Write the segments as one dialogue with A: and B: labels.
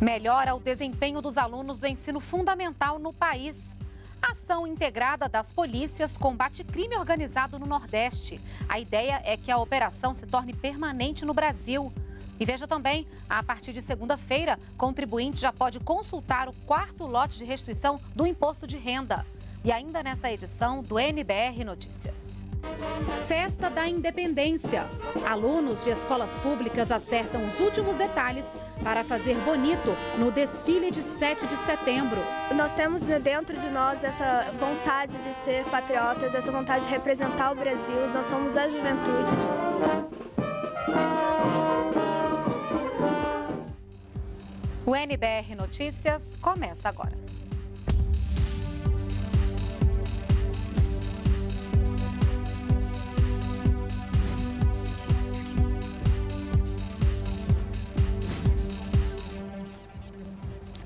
A: melhora o desempenho dos alunos do ensino fundamental no país. Ação integrada das polícias combate crime organizado no Nordeste. A ideia é que a operação se torne permanente no Brasil. E veja também, a partir de segunda-feira, contribuinte já pode consultar o quarto lote de restituição do imposto de renda. E ainda nesta edição do NBR Notícias. Festa da Independência. Alunos de escolas públicas acertam os últimos detalhes para fazer bonito no desfile de 7 de setembro. Nós temos né, dentro de nós essa vontade de ser patriotas, essa vontade de representar o Brasil. Nós somos a juventude. O NBR Notícias começa agora.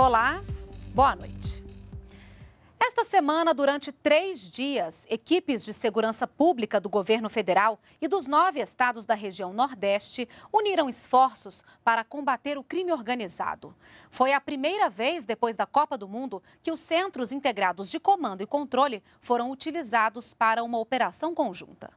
A: Olá, boa noite. Esta semana, durante três dias, equipes de segurança pública do governo federal e dos nove estados da região Nordeste uniram esforços para combater o crime organizado. Foi a primeira vez depois da Copa do Mundo que os centros integrados de comando e controle foram utilizados para uma operação conjunta.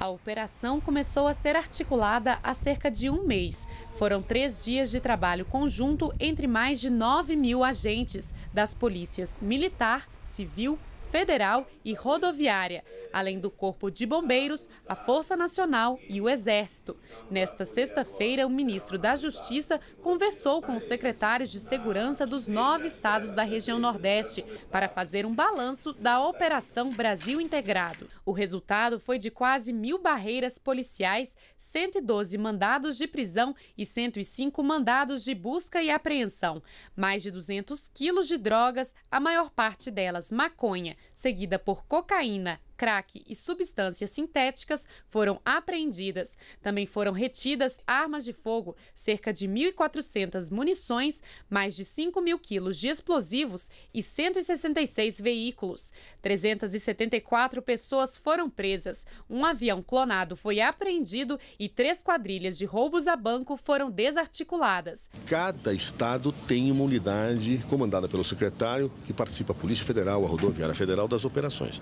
B: A operação começou a ser articulada há cerca de um mês. Foram três dias de trabalho conjunto entre mais de 9 mil agentes das polícias militar, civil federal e rodoviária, além do Corpo de Bombeiros, a Força Nacional e o Exército. Nesta sexta-feira, o ministro da Justiça conversou com os secretários de segurança dos nove estados da região Nordeste para fazer um balanço da Operação Brasil Integrado. O resultado foi de quase mil barreiras policiais, 112 mandados de prisão e 105 mandados de busca e apreensão, mais de 200 quilos de drogas, a maior parte delas maconha seguida por cocaína crack e substâncias sintéticas foram apreendidas. Também foram retidas armas de fogo, cerca de 1.400 munições, mais de 5 mil quilos de explosivos e 166 veículos. 374 pessoas foram presas, um avião clonado foi apreendido e três quadrilhas de roubos a banco foram desarticuladas.
C: Cada estado tem uma unidade comandada pelo secretário que participa a Polícia Federal, a Rodoviária Federal das operações.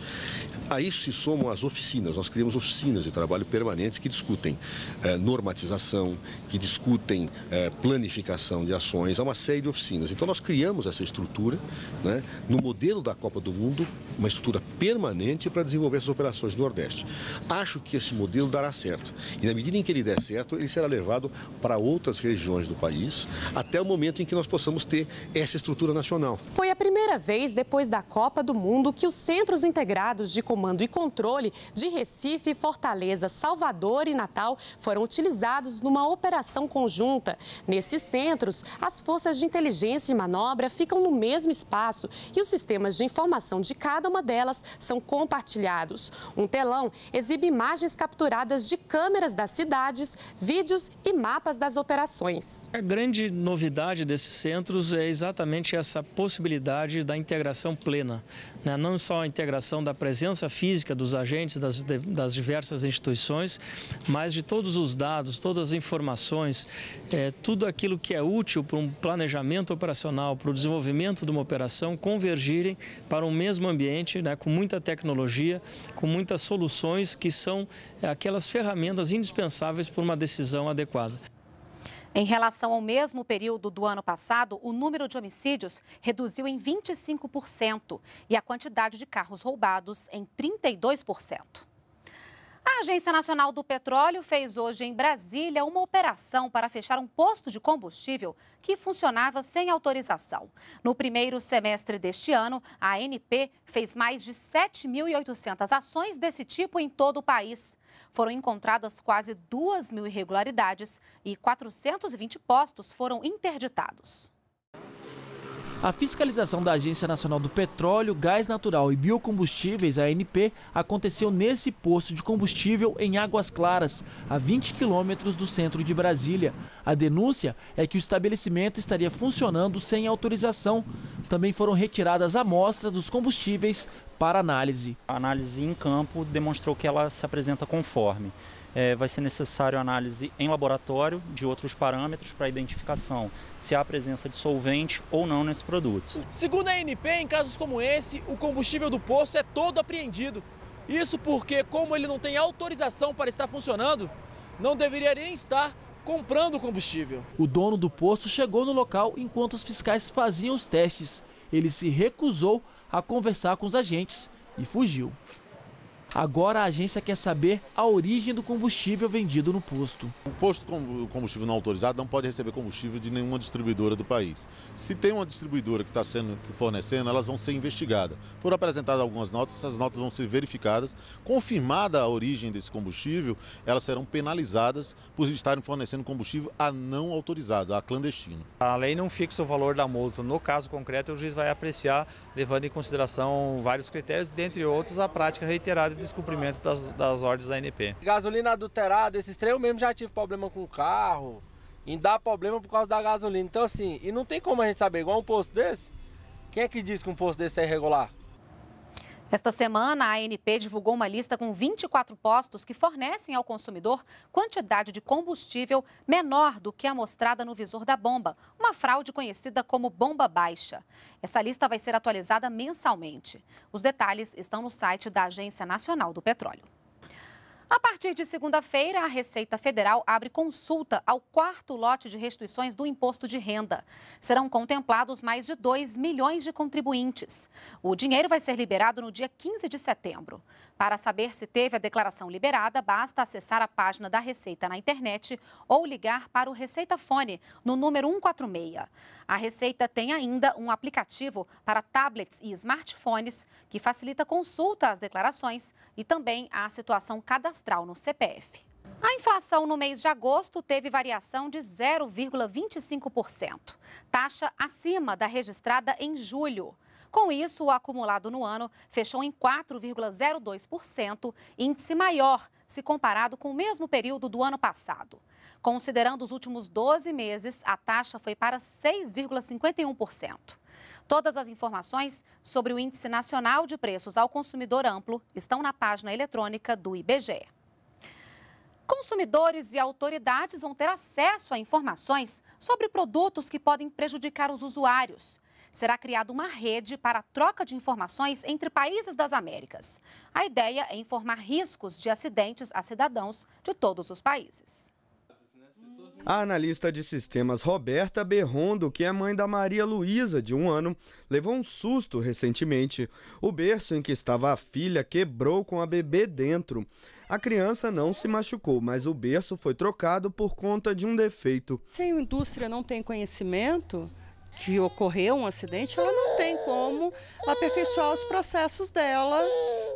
C: Aí isso se somam as oficinas. Nós criamos oficinas de trabalho permanentes que discutem eh, normatização, que discutem eh, planificação de ações, há uma série de oficinas. Então nós criamos essa estrutura né, no modelo da Copa do Mundo, uma estrutura permanente para desenvolver essas operações do Nordeste. Acho que esse modelo dará certo. E na medida em que ele der certo, ele será levado para outras regiões do país, até o momento em que nós possamos ter essa estrutura nacional.
B: Foi a primeira vez depois da Copa do Mundo que os centros integrados de comando comando e controle de Recife, Fortaleza, Salvador e Natal foram utilizados numa operação conjunta. Nesses centros, as forças de inteligência e manobra ficam no mesmo espaço e os sistemas de informação de cada uma delas são compartilhados. Um telão exibe imagens capturadas de câmeras das cidades, vídeos e mapas das operações.
C: A grande novidade desses centros é exatamente essa possibilidade da integração plena, né? não só a integração da presença física, física dos agentes das, das diversas instituições, mas de todos os dados, todas as informações, é, tudo aquilo que é útil para um planejamento operacional, para o desenvolvimento de uma operação, convergirem para um mesmo ambiente, né, com muita tecnologia, com muitas soluções que são é, aquelas ferramentas indispensáveis para uma decisão adequada.
A: Em relação ao mesmo período do ano passado, o número de homicídios reduziu em 25% e a quantidade de carros roubados em 32%. A Agência Nacional do Petróleo fez hoje em Brasília uma operação para fechar um posto de combustível que funcionava sem autorização. No primeiro semestre deste ano, a ANP fez mais de 7.800 ações desse tipo em todo o país. Foram encontradas quase 2 mil irregularidades e 420 postos foram interditados.
D: A fiscalização da Agência Nacional do Petróleo, Gás Natural e Biocombustíveis, ANP, aconteceu nesse posto de combustível em Águas Claras, a 20 quilômetros do centro de Brasília. A denúncia é que o estabelecimento estaria funcionando sem autorização. Também foram retiradas amostras dos combustíveis para análise. A
A: análise em campo demonstrou que ela se apresenta conforme é, vai ser necessário análise
C: em laboratório de outros parâmetros para identificação se há presença de solvente ou não nesse produto.
D: Segundo a ANP, em casos como esse, o combustível do posto é todo apreendido. Isso porque, como ele não tem autorização para estar funcionando, não deveria nem
C: estar comprando combustível.
D: O dono do posto chegou no local enquanto os fiscais faziam os testes. Ele se recusou a conversar com os agentes e fugiu. Agora a agência quer saber a origem do combustível vendido no posto. O
A: posto de combustível não autorizado não pode receber combustível de nenhuma distribuidora do país. Se tem uma
C: distribuidora que está sendo fornecendo, elas vão ser investigadas. Foram apresentadas algumas notas, essas notas vão ser verificadas. Confirmada a origem desse combustível, elas serão penalizadas por estarem fornecendo combustível a não autorizado, a clandestino. A lei não fixa o valor da multa. No caso concreto, o juiz vai apreciar, levando em consideração vários critérios, dentre outros a prática reiterada de descumprimento das, das ordens da NP. Gasolina adulterada, esses trem eu mesmo já tive problema com o carro, em dar problema por causa da gasolina. Então assim, e não tem como a gente saber, igual um posto desse, quem é que diz que um posto desse é irregular?
A: Esta semana, a ANP divulgou uma lista com 24 postos que fornecem ao consumidor quantidade de combustível menor do que a mostrada no visor da bomba, uma fraude conhecida como bomba baixa. Essa lista vai ser atualizada mensalmente. Os detalhes estão no site da Agência Nacional do Petróleo. A partir de segunda-feira, a Receita Federal abre consulta ao quarto lote de restituições do imposto de renda. Serão contemplados mais de 2 milhões de contribuintes. O dinheiro vai ser liberado no dia 15 de setembro. Para saber se teve a declaração liberada, basta acessar a página da Receita na internet ou ligar para o Receita Fone no número 146. A Receita tem ainda um aplicativo para tablets e smartphones que facilita consulta às declarações e também à situação cada cadastral no CPF. A inflação no mês de agosto teve variação de 0,25%, taxa acima da registrada em julho. Com isso, o acumulado no ano fechou em 4,02%, índice maior se comparado com o mesmo período do ano passado. Considerando os últimos 12 meses, a taxa foi para 6,51%. Todas as informações sobre o Índice Nacional de Preços ao Consumidor Amplo estão na página eletrônica do IBGE. Consumidores e autoridades vão ter acesso a informações sobre produtos que podem prejudicar os usuários. Será criada uma rede para a troca de informações entre países das Américas. A ideia é informar riscos de acidentes a cidadãos de todos os países.
C: A analista de sistemas Roberta Berrondo, que é mãe da Maria Luísa, de um ano, levou um susto recentemente. O berço em que estava a filha quebrou com a bebê dentro. A criança não se machucou, mas o berço foi trocado por conta de um defeito. Se a indústria não tem conhecimento, que ocorreu um acidente, ela não tem como aperfeiçoar os processos dela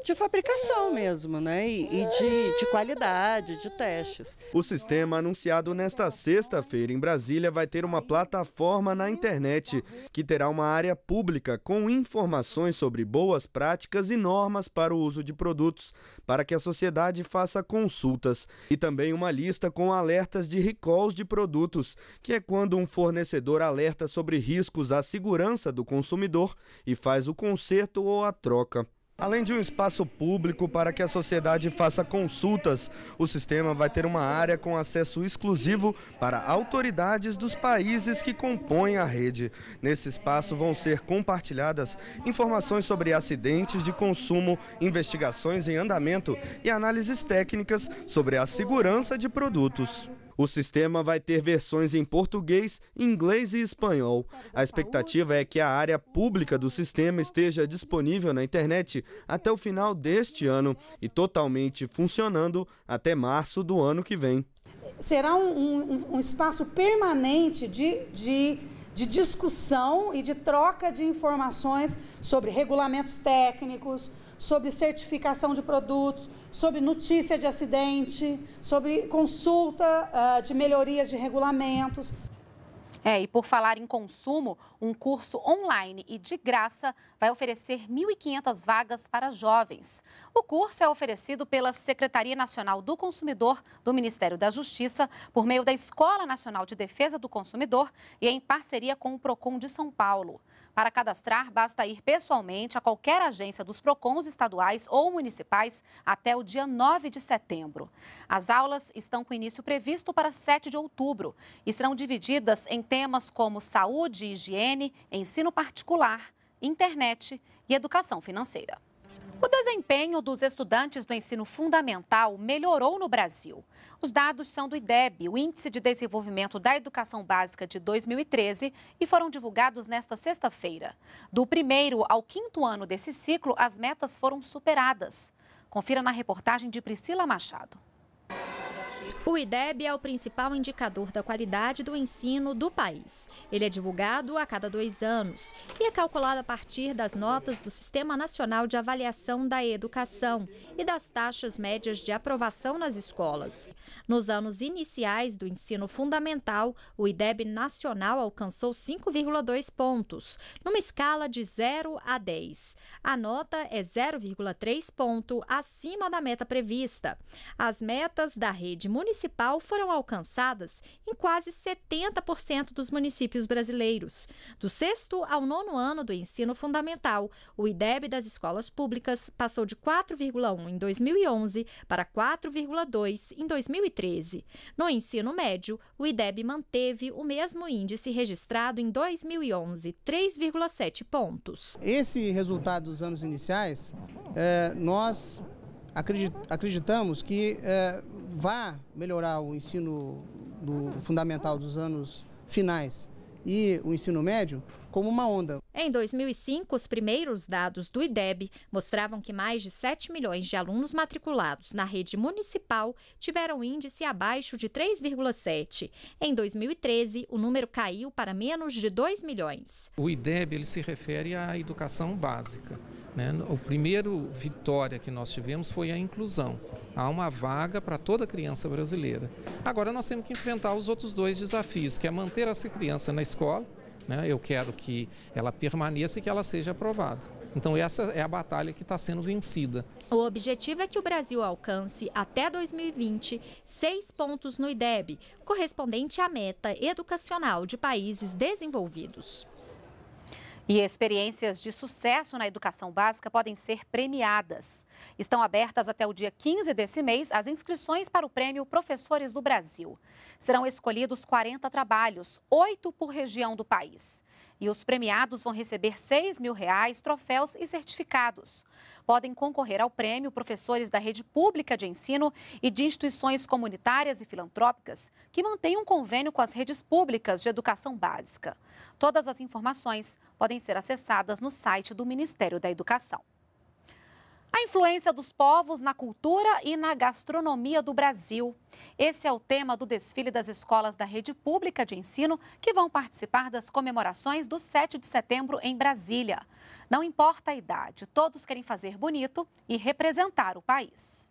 C: de fabricação mesmo, né? E, e de, de qualidade, de testes. O sistema anunciado nesta sexta-feira em Brasília vai ter uma plataforma na internet que terá uma área pública com informações sobre boas práticas e normas para o uso de produtos para que a sociedade faça consultas e também uma lista com alertas de recalls de produtos, que é quando um fornecedor alerta sobre riscos à segurança do consumidor e faz o conserto ou a troca. Além de um espaço público para que a sociedade faça consultas, o sistema vai ter uma área com acesso exclusivo para autoridades dos países que compõem a rede. Nesse espaço vão ser compartilhadas informações sobre acidentes de consumo, investigações em andamento e análises técnicas sobre a segurança de produtos. O sistema vai ter versões em português, inglês e espanhol. A expectativa é que a área pública do sistema esteja disponível na internet até o final deste ano e totalmente funcionando até março do ano que vem.
D: Será
B: um, um, um espaço permanente de, de de discussão e de troca de informações sobre regulamentos técnicos, sobre certificação de produtos, sobre notícia de acidente, sobre consulta uh,
A: de melhorias de regulamentos. É, e por falar em consumo, um curso online e de graça vai oferecer 1.500 vagas para jovens. O curso é oferecido pela Secretaria Nacional do Consumidor do Ministério da Justiça, por meio da Escola Nacional de Defesa do Consumidor e em parceria com o PROCON de São Paulo. Para cadastrar, basta ir pessoalmente a qualquer agência dos PROCONs estaduais ou municipais até o dia 9 de setembro. As aulas estão com início previsto para 7 de outubro e serão divididas em temas como saúde e higiene, ensino particular, internet e educação financeira. O desempenho dos estudantes do ensino fundamental melhorou no Brasil. Os dados são do IDEB, o Índice de Desenvolvimento da Educação Básica de 2013, e foram divulgados nesta sexta-feira. Do primeiro ao quinto ano desse ciclo, as metas foram superadas. Confira na reportagem de Priscila Machado. O IDEB é o principal
E: indicador da qualidade do ensino do país. Ele é divulgado a cada dois anos e é calculado a partir das notas do Sistema Nacional de Avaliação da Educação e das taxas médias de aprovação nas escolas. Nos anos iniciais do ensino fundamental, o IDEB nacional alcançou 5,2 pontos, numa escala de 0 a 10. A nota é 0,3 ponto acima da meta prevista. As metas da rede municipal municipal foram alcançadas em quase 70% dos municípios brasileiros. Do sexto ao nono ano do ensino fundamental, o IDEB das escolas públicas passou de 4,1 em 2011 para 4,2 em 2013. No ensino médio, o IDEB manteve o mesmo índice registrado em 2011, 3,7 pontos.
C: Esse resultado dos anos iniciais, é, nós acreditamos que eh, vá melhorar o ensino do fundamental dos anos finais e o ensino médio, como uma onda.
E: Em 2005, os primeiros dados do IDEB mostravam que mais de 7 milhões de alunos matriculados na rede municipal tiveram índice abaixo de 3,7. Em 2013, o número caiu para menos de 2 milhões. O IDEB ele se refere à educação básica. Né? O primeiro vitória que nós tivemos foi a inclusão. Há uma vaga para toda criança brasileira. Agora nós temos que enfrentar os outros dois desafios, que é manter essa criança na escola né? Eu quero que ela permaneça e que ela seja aprovada. Então, essa é a batalha que está sendo vencida. O objetivo é que o Brasil alcance, até 2020, seis pontos no IDEB,
A: correspondente à meta educacional de países desenvolvidos. E experiências de sucesso na educação básica podem ser premiadas. Estão abertas até o dia 15 desse mês as inscrições para o prêmio Professores do Brasil. Serão escolhidos 40 trabalhos, oito por região do país. E os premiados vão receber 6 mil reais, troféus e certificados. Podem concorrer ao prêmio professores da rede pública de ensino e de instituições comunitárias e filantrópicas que mantêm um convênio com as redes públicas de educação básica. Todas as informações podem ser acessadas no site do Ministério da Educação. A influência dos povos na cultura e na gastronomia do Brasil. Esse é o tema do desfile das escolas da rede pública de ensino que vão participar das comemorações do 7 de setembro em Brasília. Não importa a idade, todos querem fazer bonito e representar o país.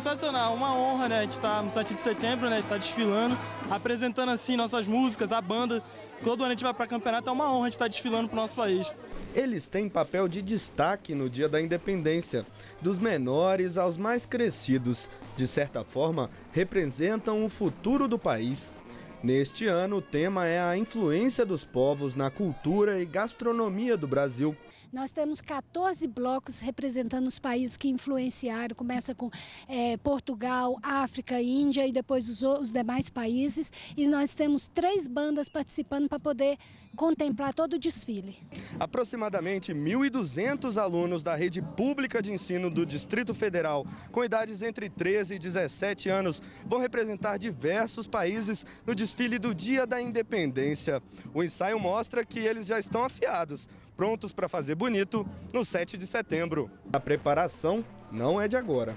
D: sensacional, uma honra, né? A gente tá no 7 de setembro,
C: né? A gente tá desfilando, apresentando assim nossas músicas, a banda. Todo ano a gente vai para campeonato, é uma honra a gente estar tá desfilando desfilando pro nosso país. Eles têm papel de destaque no Dia da Independência, dos menores aos mais crescidos. De certa forma, representam o futuro do país. Neste ano, o tema é a influência dos povos na cultura e gastronomia do Brasil.
A: Nós temos 14 blocos representando os países que influenciaram. Começa com é, Portugal, África, Índia e depois os, os demais países. E nós temos três bandas participando para poder contemplar todo o desfile.
C: Aproximadamente 1.200 alunos da rede pública de ensino do Distrito Federal, com idades entre 13 e 17 anos, vão representar diversos países no desfile do Dia da Independência. O ensaio mostra que eles já estão afiados, prontos para fazer bonito no 7 de setembro. A preparação não é de agora.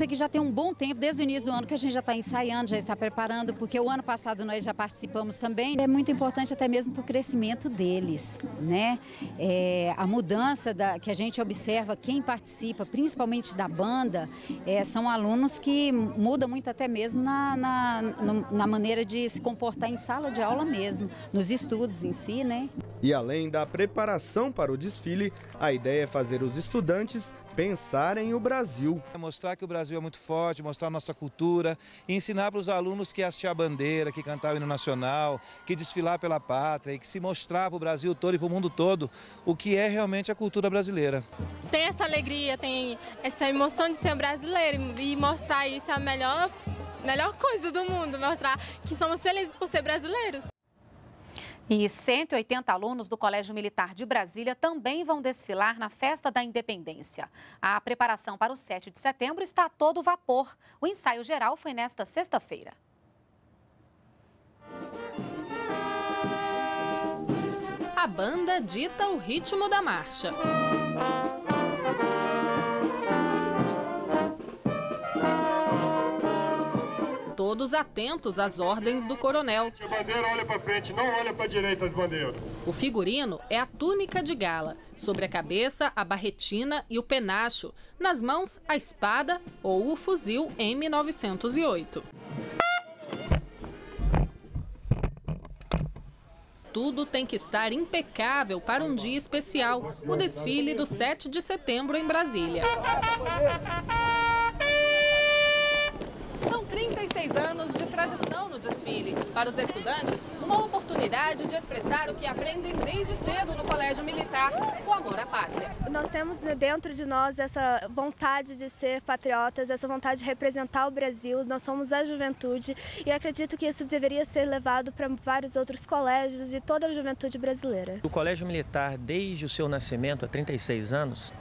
A: isso aqui já tem um bom tempo, desde o início do ano, que a gente já está ensaiando, já está preparando, porque o ano passado nós já participamos também. É muito importante até mesmo para o crescimento deles, né? É, a mudança da, que a gente observa, quem participa, principalmente da banda, é, são alunos que mudam muito até mesmo na, na, na maneira de se comportar em sala de aula mesmo, nos estudos em si, né?
C: E além da preparação para o desfile, a ideia é fazer os estudantes pensarem o Brasil. mostrar que o Brasil é muito forte, mostrar a nossa cultura, ensinar para os alunos que hastear a bandeira, que cantar o hino
E: nacional, que desfilar pela pátria e que se mostrar para o Brasil todo e para o mundo todo o que
C: é realmente a cultura brasileira.
B: Tem essa alegria, tem essa emoção de ser brasileiro e mostrar isso é a melhor, melhor coisa do mundo, mostrar que somos felizes por
A: ser brasileiros. E 180 alunos do Colégio Militar de Brasília também vão desfilar na Festa da Independência. A preparação para o 7 de setembro está a todo vapor. O ensaio geral foi nesta sexta-feira. A banda dita o ritmo
D: da marcha. todos atentos às ordens do coronel. A bandeira olha
C: para frente, não olha para a direita as bandeiras.
D: O figurino é a túnica de gala, sobre a cabeça a barretina e o penacho, nas mãos a espada ou o fuzil M908. Tudo tem que estar impecável para um dia especial, o desfile do 7 de setembro em Brasília. 36 anos de tradição no desfile. Para os estudantes, uma oportunidade de expressar o que aprendem desde cedo no Colégio Militar, o amor à pátria.
E: Nós temos dentro de nós essa vontade de ser patriotas, essa vontade de representar o Brasil. Nós somos a juventude e acredito que isso deveria ser levado para vários outros colégios e toda a juventude brasileira. O Colégio Militar, desde o seu nascimento, há 36 anos,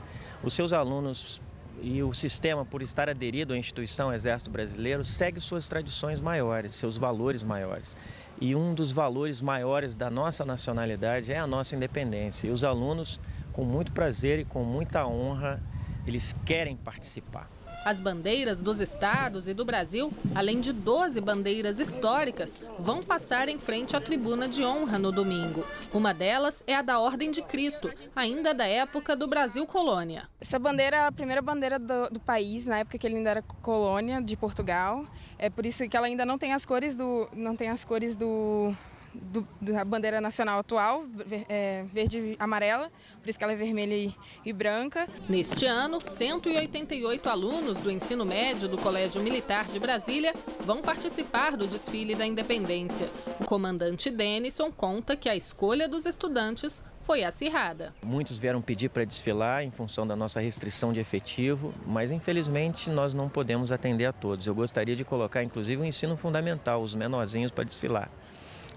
E: os seus alunos e o sistema, por estar aderido à instituição Exército Brasileiro, segue suas tradições maiores, seus valores maiores. E um dos valores maiores da nossa nacionalidade é a nossa independência. E os alunos, com muito prazer e com muita honra, eles querem participar.
D: As bandeiras dos estados e do Brasil, além de 12 bandeiras históricas, vão passar em frente à tribuna de honra no domingo. Uma delas é a da Ordem de Cristo, ainda da época do Brasil colônia. Essa bandeira é a primeira bandeira do, do país, na época que ele ainda era colônia de Portugal. É por isso que ela ainda não tem as cores do não tem as cores do do, da bandeira nacional atual, é, verde e amarela, por isso que ela é vermelha e, e branca. Neste ano, 188 alunos do ensino médio do Colégio Militar de Brasília vão participar do desfile da independência. O comandante Denison conta que a escolha dos estudantes foi acirrada.
E: Muitos vieram pedir para desfilar em função da nossa restrição de efetivo, mas infelizmente nós não podemos atender a todos. Eu gostaria de colocar inclusive o ensino fundamental, os menorzinhos para desfilar.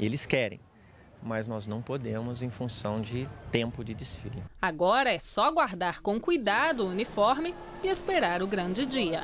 E: Eles querem, mas nós não podemos em função de tempo de desfile.
D: Agora é só guardar com cuidado o uniforme e esperar o grande dia.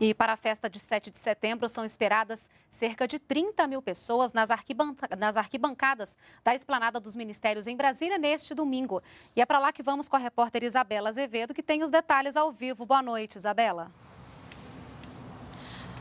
A: E para a festa de 7 de setembro são esperadas cerca de 30 mil pessoas nas, arquibanca... nas arquibancadas da Esplanada dos Ministérios em Brasília neste domingo. E é para lá que vamos com a repórter Isabela Azevedo, que tem os detalhes ao vivo. Boa noite, Isabela.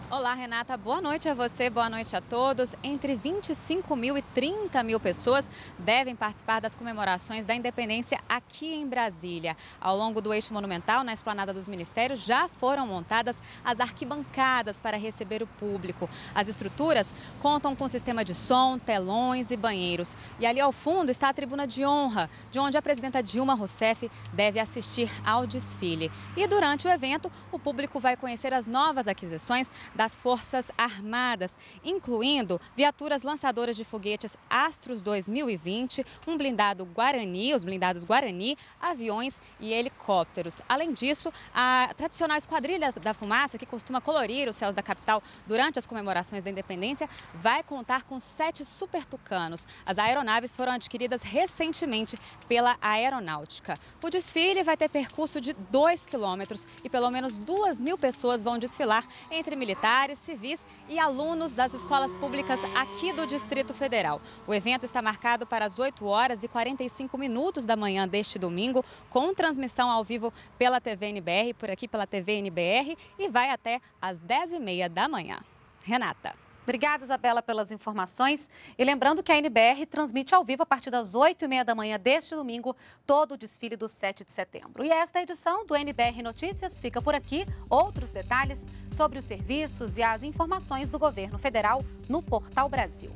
F: Olá, Renata. Boa noite a você, boa noite a todos. Entre 25 mil e 30 mil pessoas devem participar das comemorações da independência aqui em Brasília. Ao longo do eixo monumental, na esplanada dos ministérios, já foram montadas as arquibancadas para receber o público. As estruturas contam com sistema de som, telões e banheiros. E ali ao fundo está a tribuna de honra, de onde a presidenta Dilma Rousseff deve assistir ao desfile. E durante o evento, o público vai conhecer as novas aquisições das Forças Armadas, incluindo viaturas lançadoras de foguetes Astros 2020, um blindado Guarani, os blindados Guarani, aviões e helicópteros. Além disso, a tradicional esquadrilha da fumaça, que costuma colorir os céus da capital durante as comemorações da independência, vai contar com sete super tucanos. As aeronaves foram adquiridas recentemente pela aeronáutica. O desfile vai ter percurso de 2 quilômetros e pelo menos duas mil pessoas vão desfilar entre militares militares, civis e alunos das escolas públicas aqui do Distrito Federal. O evento está marcado para as 8 horas e 45 minutos da manhã deste domingo, com transmissão ao vivo pela TV NBR, por aqui pela TV NBR, e vai até às 10h30 da manhã. Renata. Obrigada, Isabela, pelas informações. E
A: lembrando que a NBR transmite ao vivo a partir das 8h30 da manhã deste domingo todo o desfile do 7 de setembro. E esta edição do NBR Notícias fica por aqui. Outros detalhes sobre os serviços e as informações do governo federal no Portal Brasil.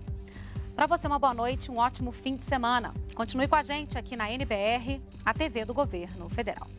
A: Para você, uma boa noite, um ótimo fim de semana. Continue com a gente aqui na NBR, a TV do Governo Federal.